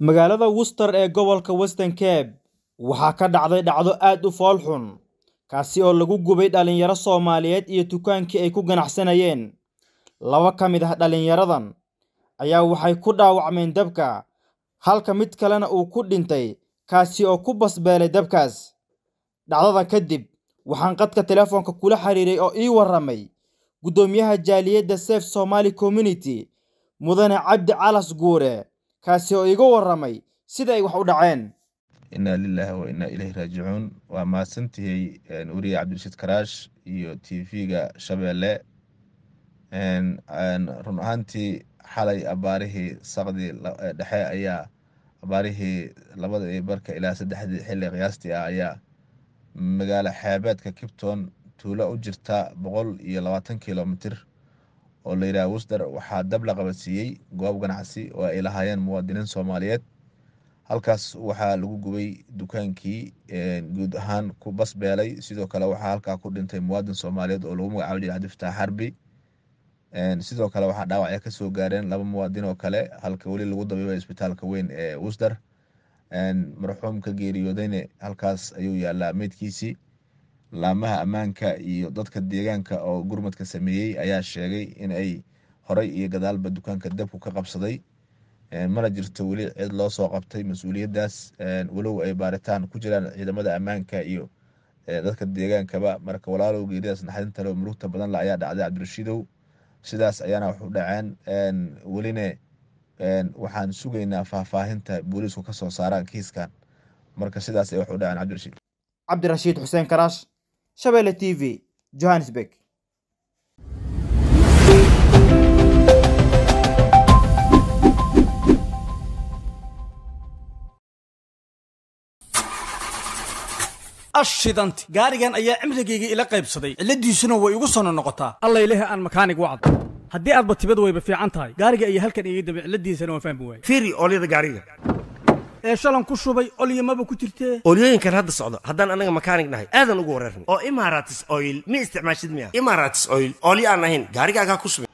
magaalada Worcester ee gobolka Western Cape waxaa ka dhacday dhacdo aad u fool xun kaasi oo lagu gubay dhalinyaro Soomaaliyeed iyo dukaankii ay ku ganacsanayeen laba ka mid ah dhalinyaradan ayaa waxay ku dhaawacmeen dabka halka mid kalena uu ku dhintay kaasi oo ku basbeelay dabkaas dhacdada kadib waxaan qadka teleefoonka kula xiriiray oo ii warramay guddoomiyaha jaaliyadda Save Somali Community mudane cabdi calas guure kaasi oo iiga waramay sida ay wax u dhaceen inaa lilaahi wa innaa ilayhi raajicuun waa mahadsantihay uriye cabdirashiid karaash iyo t v-ga shabeelle run ahaantii xalay abaarihii saqdii dhexe ayaa abaarihii labada iyo barka ilaa saddexdii xilli qiyaastii ah ayaa magaalo xeebeedka kibton tuulo u jirta boqol iyo labaatan kilomitr oo la yidhaha wasder waxaa dab la qabansiiyey goob ganacsi oo ay lahaayeen muwaadiniin soomaaliyeed halkaas waxaa lagu gubay dukaankii guud ahaan ku basbeelay sidoo kale waxaa halkaa ku dhintay muwaadin soomaaliyeed oo lagu magacaabo jira cabdifataax xarbi sidoo kale waxaa dhaawacya kasoo gaareen laba muwaadin oo kale halka weli lagu dabiibay isbitaalka weyn ee wasder marxuumka ka geeriyoodayne halkaas ayuu yaallaa meydkiisii laamaha ammaanka iyo dadka deegaanka oo gurmadka sameeyey ayaa sheegay inay horey iyo gadaalba dukaanka dabku ka qabsaday mana jirto weli cid loo soo qabtay mas-uuliyadaas walow ay baaritaan ku jiraan ciidamada ammaanka iyo dadka deegaankaba marka walaalow geeridaas naxdinta murugta badan ayaa dhacday cabdirashiidow sidaas ayaana waxu dhaceen weline waxaan sugaynaa faahfaahinta booliisku kasoo saaraan kiiskan marka sidaas ay waxu dhaceen cabdirashiid cabdirashiid xuseen karaash Shabelle TV, Johannesburg. ashidant gaarigan ayaa cimrigayga ila qaybsaday cilladiisuna way igu sono noqotaa alla ilahi aan makaanig u cad haddii aadba tibad wayba fiican tahay gaariga ayaa halkan iga dambe cilladiisana waan fahmi waayey fiiri oolyada gaariga ee shalan ku shubay olyamaba ku jirtee olyooyinkan hadda socdo haddaan annaga makanig nahay aadan ugu wareerna oo imaratis oil ma isticmaashid miya imaratis oil olyo aan ahayn gaarigaagaa ku shubay